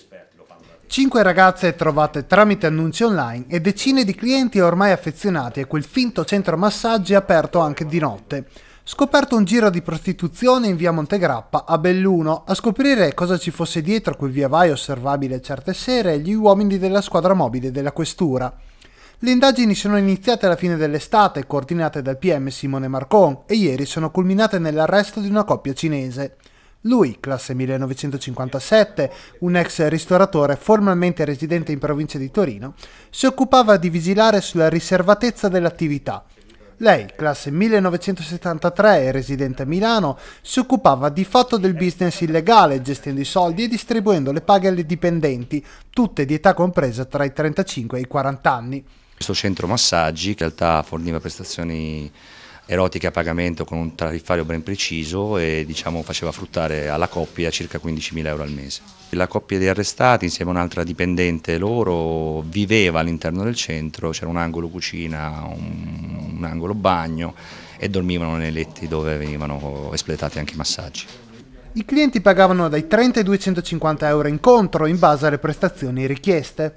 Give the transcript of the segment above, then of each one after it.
esperti lo fanno da te. Cinque ragazze trovate tramite annunci online e decine di clienti ormai affezionati a quel finto centro massaggi aperto anche di notte. Scoperto un giro di prostituzione in via Montegrappa a Belluno, a scoprire cosa ci fosse dietro quel via vai osservabile certe sere gli uomini della squadra mobile della questura. Le indagini sono iniziate alla fine dell'estate, coordinate dal PM Simone Marcon, e ieri sono culminate nell'arresto di una coppia cinese. Lui, classe 1957, un ex ristoratore formalmente residente in provincia di Torino, si occupava di vigilare sulla riservatezza dell'attività. Lei, classe 1973 residente a Milano, si occupava di fatto del business illegale, gestendo i soldi e distribuendo le paghe alle dipendenti, tutte di età compresa tra i 35 e i 40 anni. Questo centro massaggi, che in realtà forniva prestazioni erotiche a pagamento con un tariffario ben preciso e diciamo, faceva fruttare alla coppia circa 15.000 euro al mese. La coppia di arrestati insieme a un'altra dipendente loro viveva all'interno del centro, c'era un angolo cucina, un, un angolo bagno e dormivano nei letti dove venivano espletati anche i massaggi. I clienti pagavano dai 30 ai 250 euro incontro in base alle prestazioni richieste.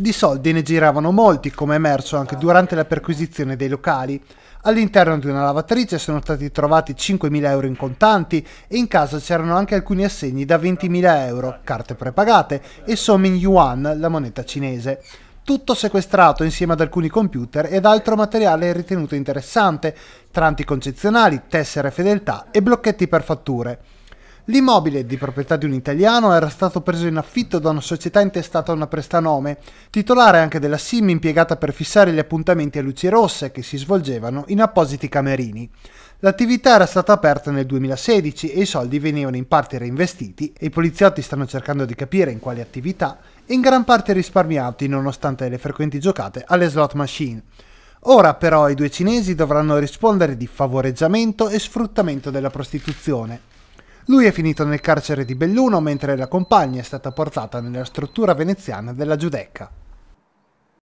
Di soldi ne giravano molti, come emerso anche durante la perquisizione dei locali. All'interno di una lavatrice sono stati trovati 5.000 euro in contanti e in casa c'erano anche alcuni assegni da 20.000 euro, carte prepagate e somme in yuan, la moneta cinese. Tutto sequestrato insieme ad alcuni computer ed altro materiale ritenuto interessante, tra anticoncezionali, tessere fedeltà e blocchetti per fatture. L'immobile, di proprietà di un italiano, era stato preso in affitto da una società intestata a una prestanome, titolare anche della SIM impiegata per fissare gli appuntamenti a luci rosse che si svolgevano in appositi camerini. L'attività era stata aperta nel 2016 e i soldi venivano in parte reinvestiti e i poliziotti stanno cercando di capire in quali attività, in gran parte risparmiati nonostante le frequenti giocate alle slot machine. Ora però i due cinesi dovranno rispondere di favoreggiamento e sfruttamento della prostituzione. Lui è finito nel carcere di Belluno mentre la compagna è stata portata nella struttura veneziana della Giudecca.